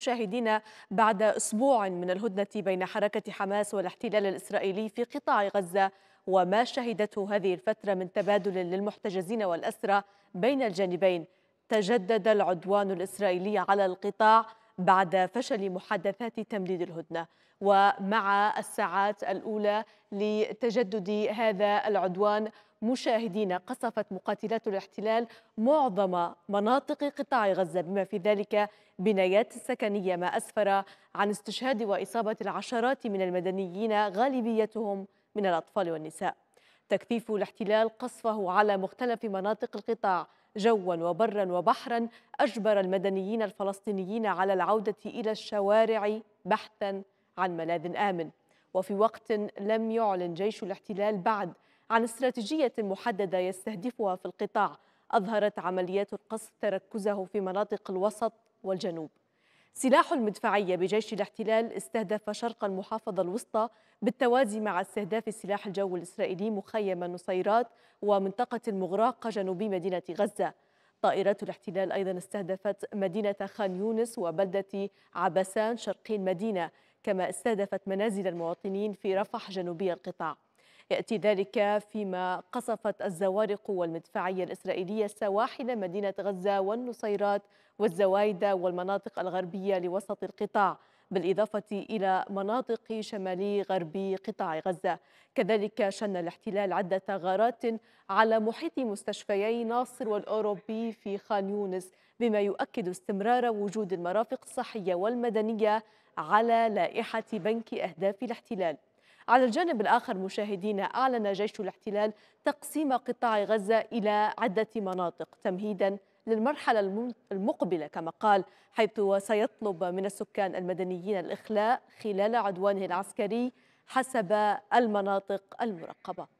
مشاهدينا بعد أسبوع من الهدنة بين حركة حماس والاحتلال الإسرائيلي في قطاع غزة وما شهدته هذه الفترة من تبادل للمحتجزين والأسرى بين الجانبين تجدد العدوان الإسرائيلي على القطاع بعد فشل محادثات تمديد الهدنه ومع الساعات الاولى لتجدد هذا العدوان مشاهدين قصفت مقاتلات الاحتلال معظم مناطق قطاع غزه بما في ذلك بنايات سكنيه ما اسفر عن استشهاد واصابه العشرات من المدنيين غالبيتهم من الاطفال والنساء تكثيف الاحتلال قصفه على مختلف مناطق القطاع جوا وبرا وبحرا أجبر المدنيين الفلسطينيين على العودة إلى الشوارع بحثا عن ملاذ آمن وفي وقت لم يعلن جيش الاحتلال بعد عن استراتيجية محددة يستهدفها في القطاع أظهرت عمليات القصف تركزه في مناطق الوسط والجنوب سلاح المدفعية بجيش الاحتلال استهدف شرق المحافظة الوسطى بالتوازي مع استهداف السلاح الجو الإسرائيلي مخيم النصيرات ومنطقة المغراقة جنوب مدينة غزة طائرات الاحتلال أيضا استهدفت مدينة خان يونس وبلدة عبسان شرقي المدينة كما استهدفت منازل المواطنين في رفح جنوبي القطاع يأتي ذلك فيما قصفت الزوارق والمدفعية الإسرائيلية سواحل مدينة غزة والنصيرات والزوايدة والمناطق الغربية لوسط القطاع بالإضافة إلى مناطق شمالي غربي قطاع غزة كذلك شن الاحتلال عدة غارات على محيط مستشفيي ناصر والأوروبي في خان يونس بما يؤكد استمرار وجود المرافق الصحية والمدنية على لائحة بنك أهداف الاحتلال على الجانب الآخر مشاهدينا أعلن جيش الاحتلال تقسيم قطاع غزة إلى عدة مناطق تمهيدا للمرحلة المقبلة كما قال حيث سيطلب من السكان المدنيين الإخلاء خلال عدوانه العسكري حسب المناطق المرقبة